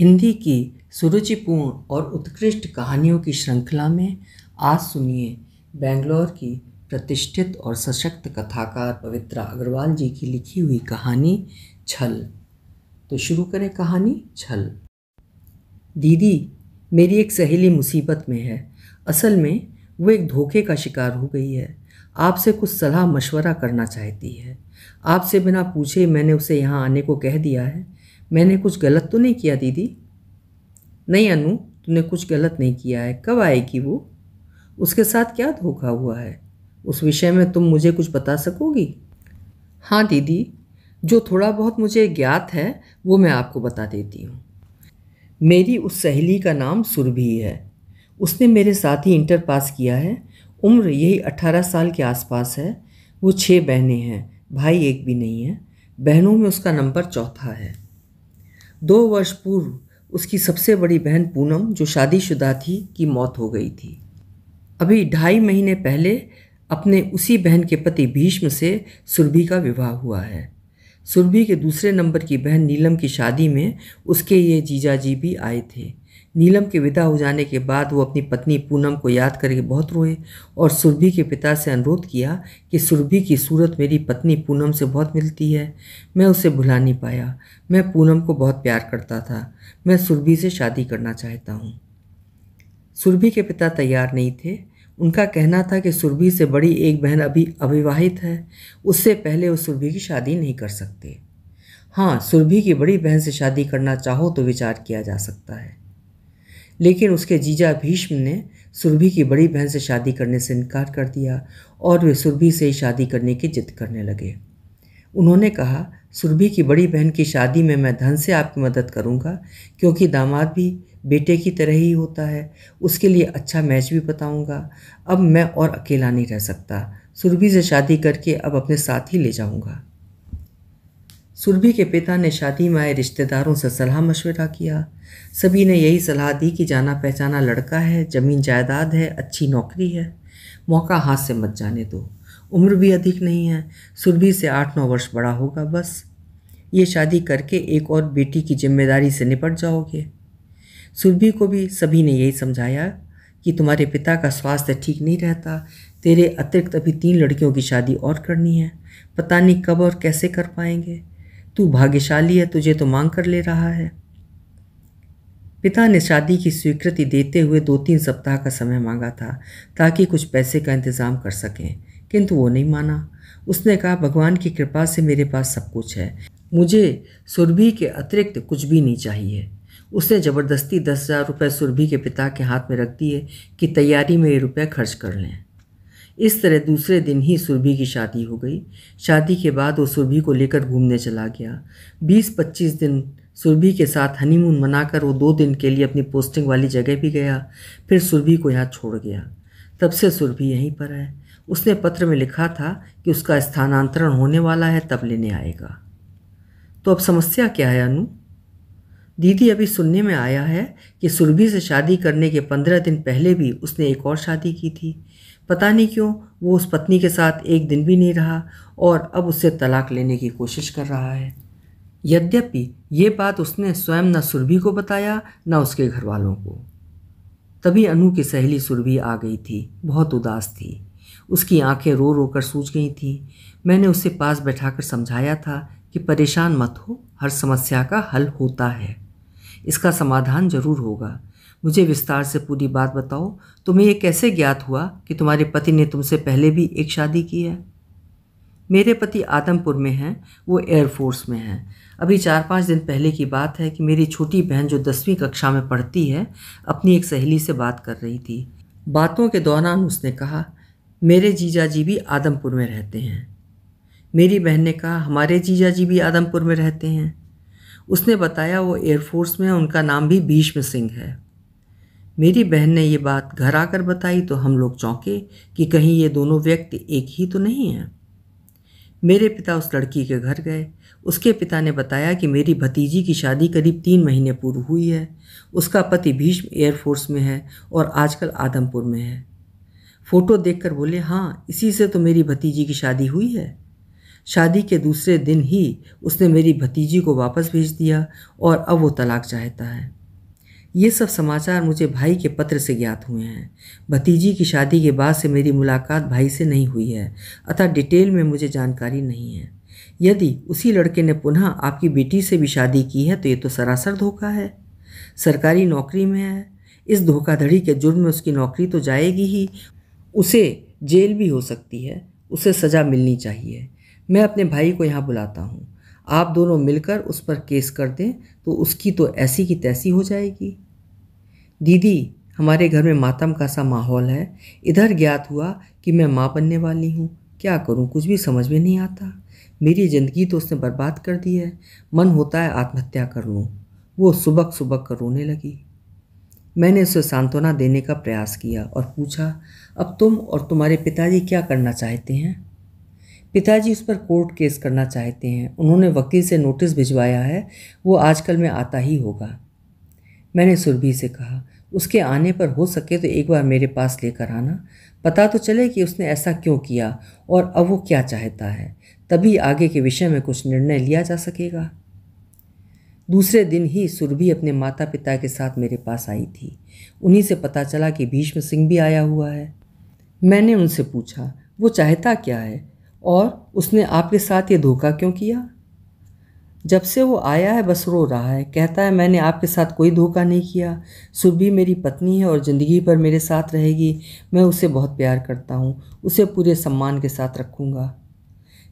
हिंदी की सुरुचिपूर्ण और उत्कृष्ट कहानियों की श्रृंखला में आज सुनिए बेंगलोर की प्रतिष्ठित और सशक्त कथाकार पवित्रा अग्रवाल जी की लिखी हुई कहानी छल तो शुरू करें कहानी छल दीदी मेरी एक सहेली मुसीबत में है असल में वो एक धोखे का शिकार हो गई है आपसे कुछ सलाह मशवरा करना चाहती है आपसे बिना पूछे मैंने उसे यहाँ आने को कह दिया है मैंने कुछ गलत तो नहीं किया दीदी नहीं अनु तूने कुछ गलत नहीं किया है कब आएगी वो उसके साथ क्या धोखा हुआ है उस विषय में तुम मुझे कुछ बता सकोगी हाँ दीदी जो थोड़ा बहुत मुझे ज्ञात है वो मैं आपको बता देती हूँ मेरी उस सहेली का नाम सुरभि है उसने मेरे साथ ही इंटर पास किया है उम्र यही अठारह साल के आसपास है वो छः बहनें हैं भाई एक भी नहीं है बहनों में उसका नंबर चौथा है दो वर्ष पूर्व उसकी सबसे बड़ी बहन पूनम जो शादीशुदा थी की मौत हो गई थी अभी ढाई महीने पहले अपने उसी बहन के पति भीष्म से सुरभि का विवाह हुआ है सुरभि के दूसरे नंबर की बहन नीलम की शादी में उसके ये जीजाजी भी आए थे नीलम के विदा हो जाने के बाद वो अपनी पत्नी पूनम को याद करके बहुत रोए और सुरभि के पिता से अनुरोध किया कि सुरभि की सूरत मेरी पत्नी पूनम से बहुत मिलती है मैं उसे भुला नहीं पाया मैं पूनम को बहुत प्यार करता था मैं सुरभि से शादी करना चाहता हूँ सुरभि के पिता तैयार नहीं थे उनका कहना था कि सुरभि से बड़ी एक बहन अभी अविवाहित है उससे पहले वो सुरभि की शादी नहीं कर सकते हाँ सुरभि की बड़ी बहन से शादी करना चाहो तो विचार किया जा सकता है लेकिन उसके जीजा भीष्म ने सुरभि की बड़ी बहन से शादी करने से इनकार कर दिया और वे सुरभि से ही शादी करने की जिद करने लगे उन्होंने कहा सुरभि की बड़ी बहन की शादी में मैं धन से आपकी मदद करूंगा क्योंकि दामाद भी बेटे की तरह ही होता है उसके लिए अच्छा मैच भी बताऊंगा अब मैं और अकेला नहीं रह सकता सुरभि से शादी करके अब अपने साथ ही ले जाऊंगा सुरभि के पिता ने शादी में आए रिश्तेदारों से सलाह मशवरा किया सभी ने यही सलाह दी कि जाना पहचाना लड़का है ज़मीन जायदाद है अच्छी नौकरी है मौका हाथ से मत जाने दो उम्र भी अधिक नहीं है सुरभि से आठ नौ वर्ष बड़ा होगा बस ये शादी करके एक और बेटी की जिम्मेदारी से निपट जाओगे सुरभि को भी सभी ने यही समझाया कि तुम्हारे पिता का स्वास्थ्य ठीक नहीं रहता तेरे अतिरिक्त अभी तीन लड़कियों की शादी और करनी है पता नहीं कब और कैसे कर पाएंगे तू भाग्यशाली है तुझे तो मांग कर ले रहा है पिता ने शादी की स्वीकृति देते हुए दो तीन सप्ताह का समय मांगा था ताकि कुछ पैसे का इंतज़ाम कर सकें किंतु वो नहीं माना उसने कहा भगवान की कृपा से मेरे पास सब कुछ है मुझे सुरभि के अतिरिक्त कुछ भी नहीं चाहिए उसने ज़बरदस्ती दस हज़ार रुपये सुरभि के पिता के हाथ में रख दिए कि तैयारी में ये रुपये खर्च कर लें इस तरह दूसरे दिन ही सुरभि की शादी हो गई शादी के बाद वो सुरभि को लेकर घूमने चला गया बीस पच्चीस दिन सुरभि के साथ हनीमून मनाकर वो दो दिन के लिए अपनी पोस्टिंग वाली जगह भी गया फिर सुरभि को यहाँ छोड़ गया तब से सुरभि यहीं पर है उसने पत्र में लिखा था कि उसका स्थानांतरण होने वाला है तब लेने आएगा तो अब समस्या क्या है अनु दीदी अभी सुनने में आया है कि सुरभि से शादी करने के पंद्रह दिन पहले भी उसने एक और शादी की थी पता नहीं क्यों वो उस पत्नी के साथ एक दिन भी नहीं रहा और अब उससे तलाक लेने की कोशिश कर रहा है यद्यपि ये बात उसने स्वयं न सुरभि को बताया न उसके घर वालों को तभी अनु की सहेली सुरभि आ गई थी बहुत उदास थी उसकी आंखें रो रो कर सूझ गई थी मैंने उसे पास बैठाकर समझाया था कि परेशान मत हो हर समस्या का हल होता है इसका समाधान जरूर होगा मुझे विस्तार से पूरी बात बताओ तुम्हें यह कैसे ज्ञात हुआ कि तुम्हारे पति ने तुमसे पहले भी एक शादी की है मेरे पति आदमपुर में हैं वो एयरफोर्स में हैं अभी चार पाँच दिन पहले की बात है कि मेरी छोटी बहन जो दसवीं कक्षा में पढ़ती है अपनी एक सहेली से बात कर रही थी बातों के दौरान उसने कहा मेरे जीजा जी भी आदमपुर में रहते हैं मेरी बहन ने कहा हमारे जीजा जी भी आदमपुर में रहते हैं उसने बताया वो एयरफोर्स में उनका नाम भी भीष्म सिंह है मेरी बहन ने ये बात घर आकर बताई तो हम लोग चौंके कि कहीं ये दोनों व्यक्ति एक ही तो नहीं हैं मेरे पिता उस लड़की के घर गए उसके पिता ने बताया कि मेरी भतीजी की शादी करीब तीन महीने पूर्व हुई है उसका पति भीष्म एयरफोर्स में है और आजकल आदमपुर में है फ़ोटो देखकर बोले हाँ इसी से तो मेरी भतीजी की शादी हुई है शादी के दूसरे दिन ही उसने मेरी भतीजी को वापस भेज दिया और अब वो तलाक चाहता है ये सब समाचार मुझे भाई के पत्र से ज्ञात हुए हैं भतीजी की शादी के बाद से मेरी मुलाकात भाई से नहीं हुई है अतः डिटेल में मुझे जानकारी नहीं है यदि उसी लड़के ने पुनः आपकी बेटी से भी शादी की है तो ये तो सरासर धोखा है सरकारी नौकरी में है इस धोखाधड़ी के जुर्म में उसकी नौकरी तो जाएगी ही उसे जेल भी हो सकती है उसे सज़ा मिलनी चाहिए मैं अपने भाई को यहाँ बुलाता हूँ आप दोनों मिलकर उस पर केस कर दें तो उसकी तो ऐसी की तैसी हो जाएगी दीदी हमारे घर में मातम का सा माहौल है इधर ज्ञात हुआ कि मैं माँ बनने वाली हूँ क्या करूँ कुछ भी समझ में नहीं आता मेरी ज़िंदगी तो उसने बर्बाद कर दी है मन होता है आत्महत्या कर लूँ वो सुबक सुबक कर रोने लगी मैंने उसे सांत्वना देने का प्रयास किया और पूछा अब तुम और तुम्हारे पिताजी क्या करना चाहते हैं पिताजी उस पर कोर्ट केस करना चाहते हैं उन्होंने वकील से नोटिस भिजवाया है वो आजकल में आता ही होगा मैंने सुरभि से कहा उसके आने पर हो सके तो एक बार मेरे पास लेकर आना पता तो चले कि उसने ऐसा क्यों किया और अब वो क्या चाहता है तभी आगे के विषय में कुछ निर्णय लिया जा सकेगा दूसरे दिन ही सुरभि अपने माता पिता के साथ मेरे पास आई थी उन्हीं से पता चला कि भीष्म सिंह भी आया हुआ है मैंने उनसे पूछा वो चाहता क्या है और उसने आपके साथ ये धोखा क्यों किया जब से वो आया है बस रो रहा है कहता है मैंने आपके साथ कोई धोखा नहीं किया सुबी मेरी पत्नी है और ज़िंदगी भर मेरे साथ रहेगी मैं उसे बहुत प्यार करता हूँ उसे पूरे सम्मान के साथ रखूँगा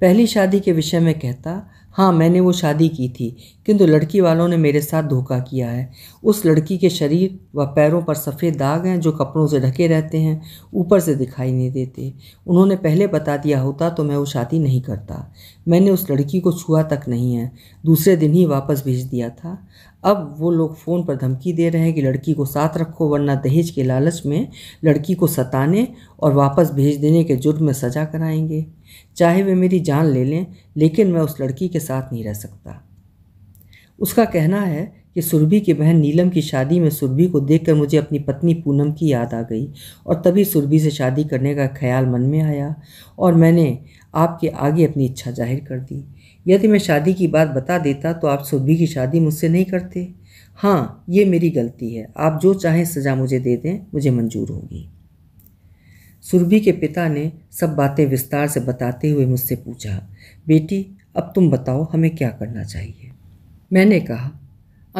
पहली शादी के विषय में कहता हाँ मैंने वो शादी की थी किंतु लड़की वालों ने मेरे साथ धोखा किया है उस लड़की के शरीर व पैरों पर सफ़ेद दाग हैं जो कपड़ों से ढके रहते हैं ऊपर से दिखाई नहीं देते उन्होंने पहले बता दिया होता तो मैं वो शादी नहीं करता मैंने उस लड़की को छुआ तक नहीं है दूसरे दिन ही वापस भेज दिया था अब वो लोग फ़ोन पर धमकी दे रहे हैं कि लड़की को साथ रखो वरना दहेज के लालच में लड़की को सताने और वापस भेज देने के जुर्म में सजा कराएंगे चाहे वे मेरी जान ले लें लेकिन मैं उस लड़की के साथ नहीं रह सकता उसका कहना है कि सुरभि की बहन नीलम की शादी में सुरभि को देखकर मुझे अपनी पत्नी पूनम की याद आ गई और तभी सुरभि से शादी करने का ख्याल मन में आया और मैंने आपके आगे अपनी इच्छा जाहिर कर दी यदि मैं शादी की बात बता देता तो आप सुरभि की शादी मुझसे नहीं करते हाँ ये मेरी गलती है आप जो चाहें सज़ा मुझे दे दें मुझे मंजूर होगी सुरभि के पिता ने सब बातें विस्तार से बताते हुए मुझसे पूछा बेटी अब तुम बताओ हमें क्या करना चाहिए मैंने कहा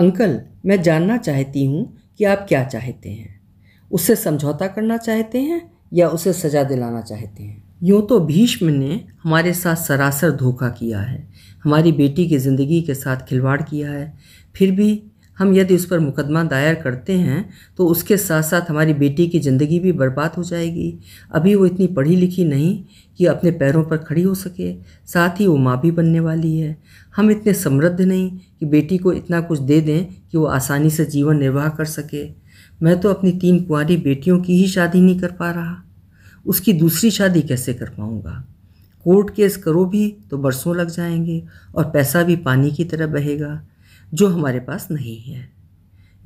अंकल मैं जानना चाहती हूँ कि आप क्या चाहते हैं उससे समझौता करना चाहते हैं या उसे सज़ा दिलाना चाहते हैं यूँ तो भीष्म ने हमारे साथ सरासर धोखा किया है हमारी बेटी की ज़िंदगी के साथ खिलवाड़ किया है फिर भी हम यदि उस पर मुकदमा दायर करते हैं तो उसके साथ साथ हमारी बेटी की ज़िंदगी भी बर्बाद हो जाएगी अभी वो इतनी पढ़ी लिखी नहीं कि अपने पैरों पर खड़ी हो सके साथ ही वो माँ भी बनने वाली है हम इतने समृद्ध नहीं कि बेटी को इतना कुछ दे दें कि वो आसानी से जीवन निर्वाह कर सके मैं तो अपनी तीन कुंवारी बेटियों की ही शादी नहीं कर पा रहा उसकी दूसरी शादी कैसे कर पाऊँगा कोर्ट केस करो भी तो बरसों लग जाएंगे और पैसा भी पानी की तरह बहेगा जो हमारे पास नहीं है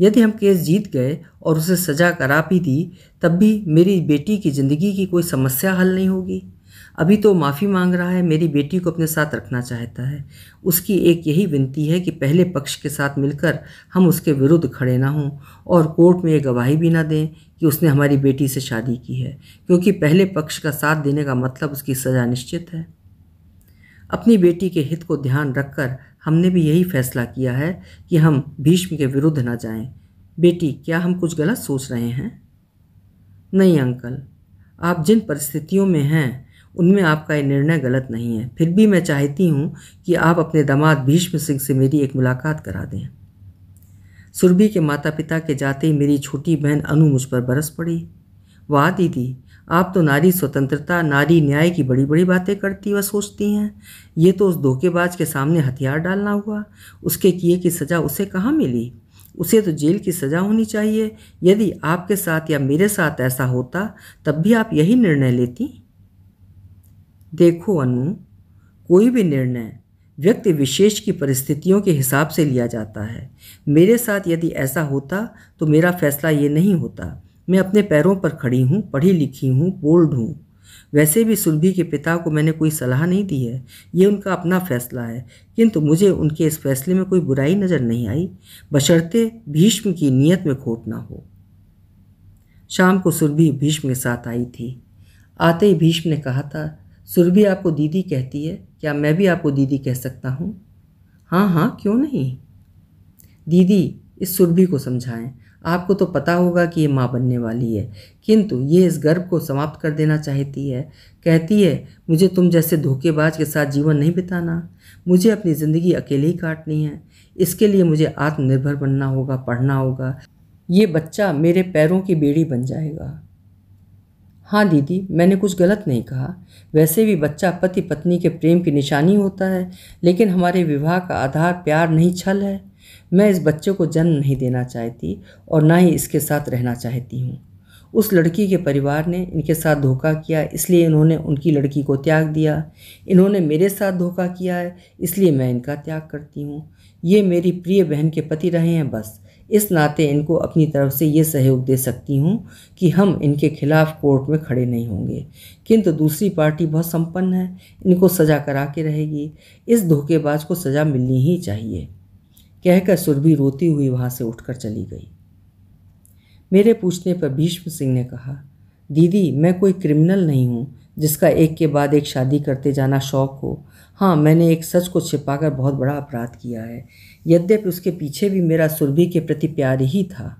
यदि हम केस जीत गए और उसे सज़ा करा भी दी तब भी मेरी बेटी की ज़िंदगी की कोई समस्या हल नहीं होगी अभी तो माफ़ी मांग रहा है मेरी बेटी को अपने साथ रखना चाहता है उसकी एक यही विनती है कि पहले पक्ष के साथ मिलकर हम उसके विरुद्ध खड़े ना हों और कोर्ट में ये गवाही भी ना दें कि उसने हमारी बेटी से शादी की है क्योंकि पहले पक्ष का साथ देने का मतलब उसकी सज़ा निश्चित है अपनी बेटी के हित को ध्यान रखकर हमने भी यही फैसला किया है कि हम भीष्म के विरुद्ध ना जाएं। बेटी क्या हम कुछ गलत सोच रहे हैं नहीं अंकल आप जिन परिस्थितियों में हैं उनमें आपका ये निर्णय गलत नहीं है फिर भी मैं चाहती हूँ कि आप अपने दामाद भीष्म सिंह से मेरी एक मुलाकात करा दें सुरभि के माता पिता के जाते ही मेरी छोटी बहन अनु मुझ पर बरस पड़ी वाह दीदी आप तो नारी स्वतंत्रता नारी न्याय की बड़ी बड़ी बातें करती व सोचती हैं ये तो उस धोखेबाज के सामने हथियार डालना हुआ उसके किए की सज़ा उसे कहाँ मिली उसे तो जेल की सज़ा होनी चाहिए यदि आपके साथ या मेरे साथ ऐसा होता तब भी आप यही निर्णय लेती देखो अनु कोई भी निर्णय व्यक्ति विशेष की परिस्थितियों के हिसाब से लिया जाता है मेरे साथ यदि ऐसा होता तो मेरा फैसला ये नहीं होता मैं अपने पैरों पर खड़ी हूँ पढ़ी लिखी हूँ बोल्ड हूँ वैसे भी सुलभी के पिता को मैंने कोई सलाह नहीं दी है ये उनका अपना फैसला है किंतु मुझे उनके इस फैसले में कोई बुराई नज़र नहीं आई बशर्ते भीष्म की नीयत में खोट ना हो शाम को सुरभि भीष्म के साथ आई थी आते ही भीष्म ने कहा था सुरभि आपको दीदी कहती है क्या मैं भी आपको दीदी कह सकता हूँ हाँ हाँ क्यों नहीं दीदी इस सुरभि को समझाएं आपको तो पता होगा कि ये माँ बनने वाली है किंतु ये इस गर्भ को समाप्त कर देना चाहती है कहती है मुझे तुम जैसे धोखेबाज के साथ जीवन नहीं बिताना मुझे अपनी ज़िंदगी अकेले ही काटनी है इसके लिए मुझे आत्मनिर्भर बनना होगा पढ़ना होगा ये बच्चा मेरे पैरों की बेड़ी बन जाएगा हाँ दीदी मैंने कुछ गलत नहीं कहा वैसे भी बच्चा पति पत्नी के प्रेम की निशानी होता है लेकिन हमारे विवाह का आधार प्यार नहीं छल है मैं इस बच्चे को जन्म नहीं देना चाहती और ना ही इसके साथ रहना चाहती हूँ उस लड़की के परिवार ने इनके साथ धोखा किया इसलिए इन्होंने उनकी लड़की को त्याग दिया इन्होंने मेरे साथ धोखा किया है इसलिए मैं इनका त्याग करती हूँ ये मेरी प्रिय बहन के पति रहे हैं बस इस नाते इनको अपनी तरफ से ये सहयोग दे सकती हूँ कि हम इनके खिलाफ कोर्ट में खड़े नहीं होंगे किंतु दूसरी पार्टी बहुत संपन्न है इनको सजा करा के रहेगी इस धोखेबाज को सजा मिलनी ही चाहिए कहकर सुरभि रोती हुई वहाँ से उठकर चली गई मेरे पूछने पर भीष्म सिंह ने कहा दीदी मैं कोई क्रिमिनल नहीं हूँ जिसका एक के बाद एक शादी करते जाना शौक हो हाँ मैंने एक सच को छिपाकर बहुत बड़ा अपराध किया है यद्यपि उसके पीछे भी मेरा सुरभि के प्रति प्यार ही था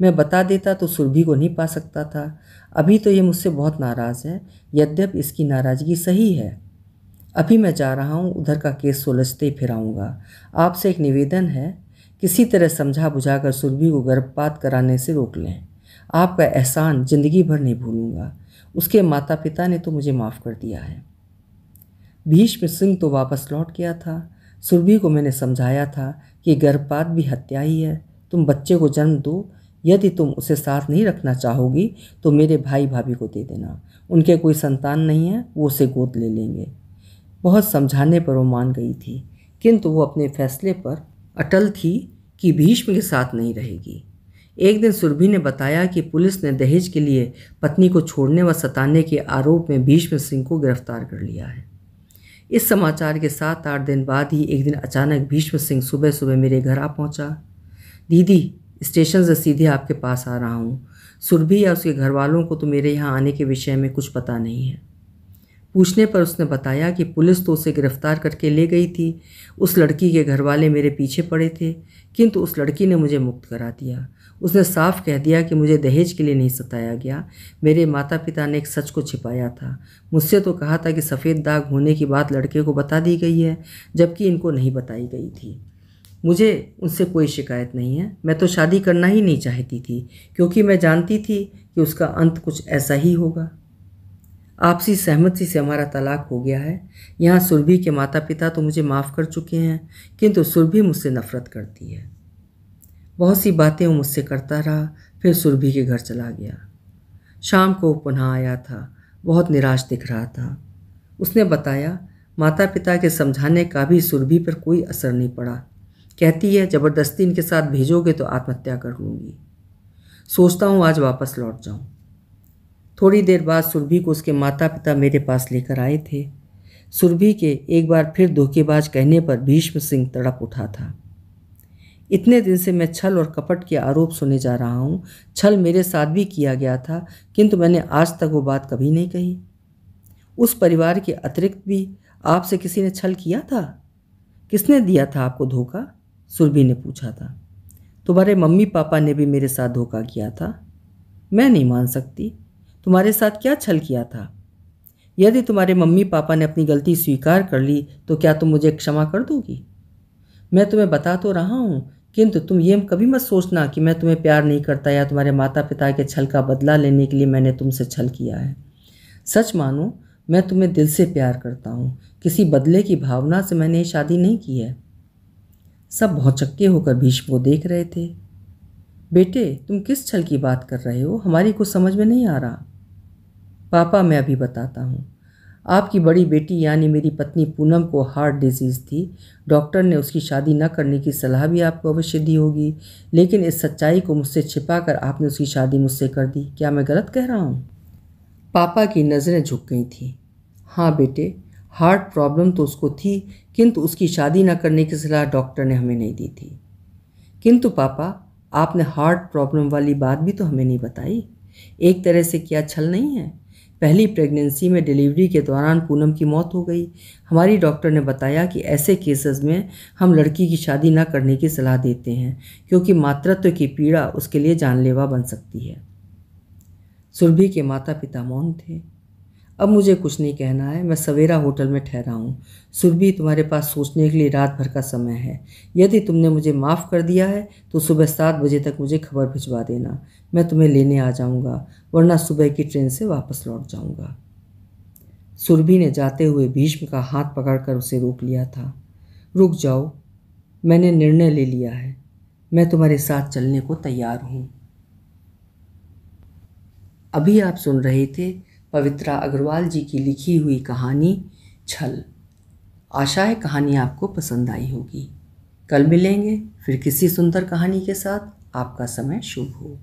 मैं बता देता तो सुरभि को नहीं पा सकता था अभी तो ये मुझसे बहुत नाराज़ है यद्यपि इसकी नाराज़गी सही है अभी मैं जा रहा हूँ उधर का केस सुलझते ही फिराऊँगा आपसे एक निवेदन है किसी तरह समझा बुझाकर सुरभि को गर्भपात कराने से रोक लें आपका एहसान ज़िंदगी भर नहीं भूलूंगा उसके माता पिता ने तो मुझे माफ़ कर दिया है भीष्म सिंह तो वापस लौट गया था सुरभि को मैंने समझाया था कि गर्भपात भी हत्या ही है तुम बच्चे को जन्म दो यदि तुम उसे साथ नहीं रखना चाहोगी तो मेरे भाई भाभी को दे देना उनके कोई संतान नहीं है वो उसे गोद ले लेंगे बहुत समझाने पर वो मान गई थी किंतु वो अपने फैसले पर अटल थी कि भीष्म के साथ नहीं रहेगी एक दिन सुरभि ने बताया कि पुलिस ने दहेज के लिए पत्नी को छोड़ने व सताने के आरोप में भीष्म सिंह को गिरफ्तार कर लिया है इस समाचार के सात आठ दिन बाद ही एक दिन अचानक भीष्म सिंह सुबह सुबह मेरे घर आ पहुंचा। दीदी स्टेशन से सीधे आपके पास आ रहा हूँ सुरभि या उसके घर वालों को तो मेरे यहाँ आने के विषय में कुछ पता नहीं है पूछने पर उसने बताया कि पुलिस तो उसे गिरफ्तार करके ले गई थी उस लड़की के घर वाले मेरे पीछे पड़े थे किंतु उस लड़की ने मुझे मुक्त करा दिया उसने साफ कह दिया कि मुझे दहेज के लिए नहीं सताया गया मेरे माता पिता ने एक सच को छिपाया था मुझसे तो कहा था कि सफ़ेद दाग होने की बात लड़के को बता दी गई है जबकि इनको नहीं बताई गई थी मुझे उनसे कोई शिकायत नहीं है मैं तो शादी करना ही नहीं चाहती थी क्योंकि मैं जानती थी कि उसका अंत कुछ ऐसा ही होगा आपसी सहमति से हमारा तलाक हो गया है यहाँ सुरभि के माता पिता तो मुझे माफ़ कर चुके हैं किंतु सुरभि मुझसे नफ़रत करती है बहुत सी बातें वो मुझसे करता रहा फिर सुरभि के घर चला गया शाम को पुनः आया था बहुत निराश दिख रहा था उसने बताया माता पिता के समझाने का भी सुरभि पर कोई असर नहीं पड़ा कहती है ज़बरदस्ती इनके साथ भेजोगे तो आत्महत्या कर लूँगी सोचता हूँ आज वापस लौट जाऊँ थोड़ी देर बाद सुरभि को उसके माता पिता मेरे पास लेकर आए थे सुरभि के एक बार फिर धोखेबाज कहने पर भीष्म सिंह तड़प उठा था इतने दिन से मैं छल और कपट के आरोप सुने जा रहा हूँ छल मेरे साथ भी किया गया था किंतु मैंने आज तक वो बात कभी नहीं कही उस परिवार के अतिरिक्त भी आपसे किसी ने छल किया था किसने दिया था आपको धोखा सुरभि ने पूछा था तुम्हारे मम्मी पापा ने भी मेरे साथ धोखा किया था मैं नहीं मान सकती तुम्हारे साथ क्या छल किया था यदि तुम्हारे मम्मी पापा ने अपनी गलती स्वीकार कर ली तो क्या तुम मुझे क्षमा कर दोगी मैं तुम्हें बता तो रहा हूँ किंतु तुम ये कभी मत सोचना कि मैं तुम्हें प्यार नहीं करता या तुम्हारे माता पिता के छल का बदला लेने के लिए मैंने तुमसे छल किया है सच मानो मैं तुम्हें दिल से प्यार करता हूँ किसी बदले की भावना से मैंने ये शादी नहीं की है सब बहुत चक्के होकर भीष्म को देख रहे थे बेटे तुम किस छल की बात कर रहे हो हमारी कुछ समझ में नहीं आ रहा पापा मैं अभी बताता हूँ आपकी बड़ी बेटी यानी मेरी पत्नी पूनम को हार्ट डिजीज़ थी डॉक्टर ने उसकी शादी न करने की सलाह भी आपको अवश्य दी होगी लेकिन इस सच्चाई को मुझसे छिपा कर आपने उसकी शादी मुझसे कर दी क्या मैं गलत कह रहा हूँ पापा की नज़रें झुक गई थी हाँ बेटे हार्ट प्रॉब्लम तो उसको थी किंतु उसकी शादी न करने की सलाह डॉक्टर ने हमें नहीं दी थी किंतु पापा आपने हार्ट प्रॉब्लम वाली बात भी तो हमें नहीं बताई एक तरह से क्या छल नहीं है पहली प्रेगनेंसी में डिलीवरी के दौरान पूनम की मौत हो गई हमारी डॉक्टर ने बताया कि ऐसे केसेस में हम लड़की की शादी ना करने की सलाह देते हैं क्योंकि मातृत्व की पीड़ा उसके लिए जानलेवा बन सकती है सुरभि के माता पिता मौन थे अब मुझे कुछ नहीं कहना है मैं सवेरा होटल में ठहरा हूँ सुरभि तुम्हारे पास सोचने के लिए रात भर का समय है यदि तुमने मुझे माफ़ कर दिया है तो सुबह सात बजे तक मुझे खबर भिजवा देना मैं तुम्हें लेने आ जाऊँगा वरना सुबह की ट्रेन से वापस लौट जाऊँगा सुरभि ने जाते हुए भीष्म का हाथ पकड़कर उसे रोक लिया था रुक जाओ मैंने निर्णय ले लिया है मैं तुम्हारे साथ चलने को तैयार हूँ अभी आप सुन रहे थे पवित्रा अग्रवाल जी की लिखी हुई कहानी छल आशा है कहानी आपको पसंद आई होगी कल मिलेंगे फिर किसी सुंदर कहानी के साथ आपका समय शुभ हो